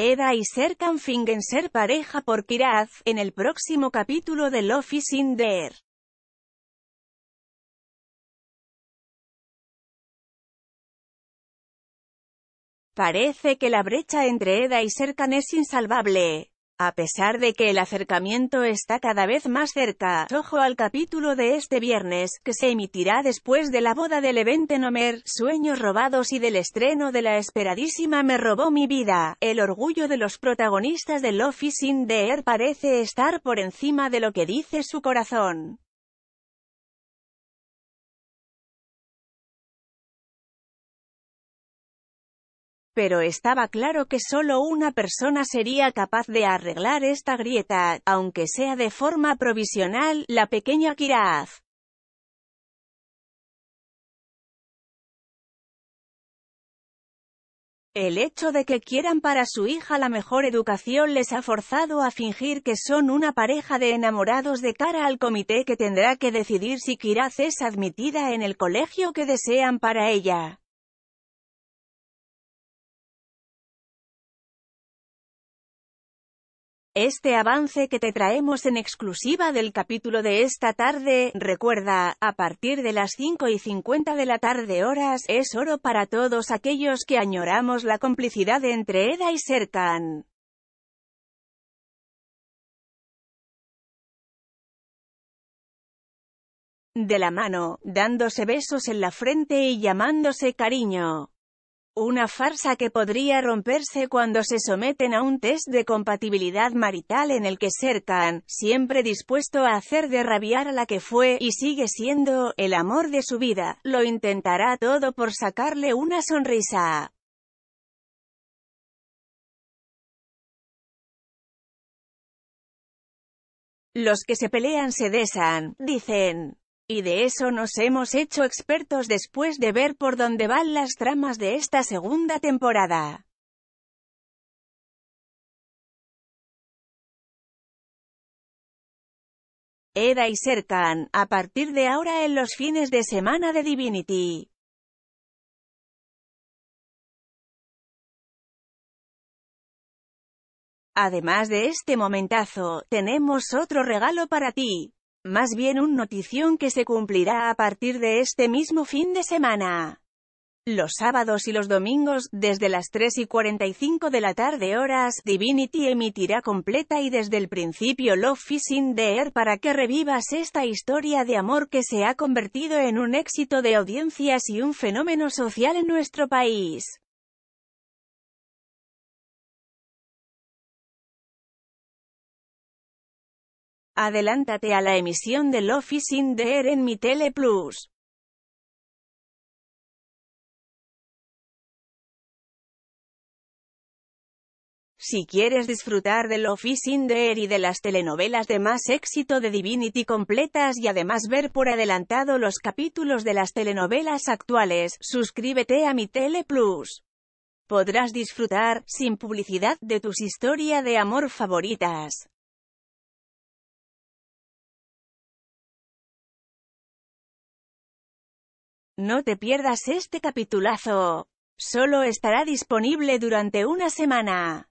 Eda y Serkan fingen ser pareja por Kiraz, en el próximo capítulo de Love is in the Parece que la brecha entre Eda y Serkan es insalvable. A pesar de que el acercamiento está cada vez más cerca, ojo al capítulo de este viernes, que se emitirá después de la boda del evento Nomer, Sueños robados y del estreno de la esperadísima Me robó mi vida. El orgullo de los protagonistas de Love is in the Air parece estar por encima de lo que dice su corazón. pero estaba claro que solo una persona sería capaz de arreglar esta grieta, aunque sea de forma provisional, la pequeña Kiraz. El hecho de que quieran para su hija la mejor educación les ha forzado a fingir que son una pareja de enamorados de cara al comité que tendrá que decidir si Kiraz es admitida en el colegio que desean para ella. este avance que te traemos en exclusiva del capítulo de esta tarde, recuerda, a partir de las 5 y 50 de la tarde horas, es oro para todos aquellos que añoramos la complicidad entre Eda y Serkan. De la mano, dándose besos en la frente y llamándose cariño. Una farsa que podría romperse cuando se someten a un test de compatibilidad marital en el que cercan, siempre dispuesto a hacer de rabiar a la que fue, y sigue siendo, el amor de su vida, lo intentará todo por sacarle una sonrisa. Los que se pelean se desan, dicen. Y de eso nos hemos hecho expertos después de ver por dónde van las tramas de esta segunda temporada. Eda y Serkan, a partir de ahora en los fines de semana de Divinity. Además de este momentazo, tenemos otro regalo para ti más bien un notición que se cumplirá a partir de este mismo fin de semana. Los sábados y los domingos, desde las 3 y 45 de la tarde horas, Divinity emitirá completa y desde el principio Love Fishing the Air para que revivas esta historia de amor que se ha convertido en un éxito de audiencias y un fenómeno social en nuestro país. Adelántate a la emisión de Office in the Air en mi Tele Plus. Si quieres disfrutar del Office in the Air y de las telenovelas de más éxito de Divinity completas y además ver por adelantado los capítulos de las telenovelas actuales, suscríbete a mi Tele Plus podrás disfrutar, sin publicidad, de tus historias de amor favoritas. No te pierdas este capitulazo. Solo estará disponible durante una semana.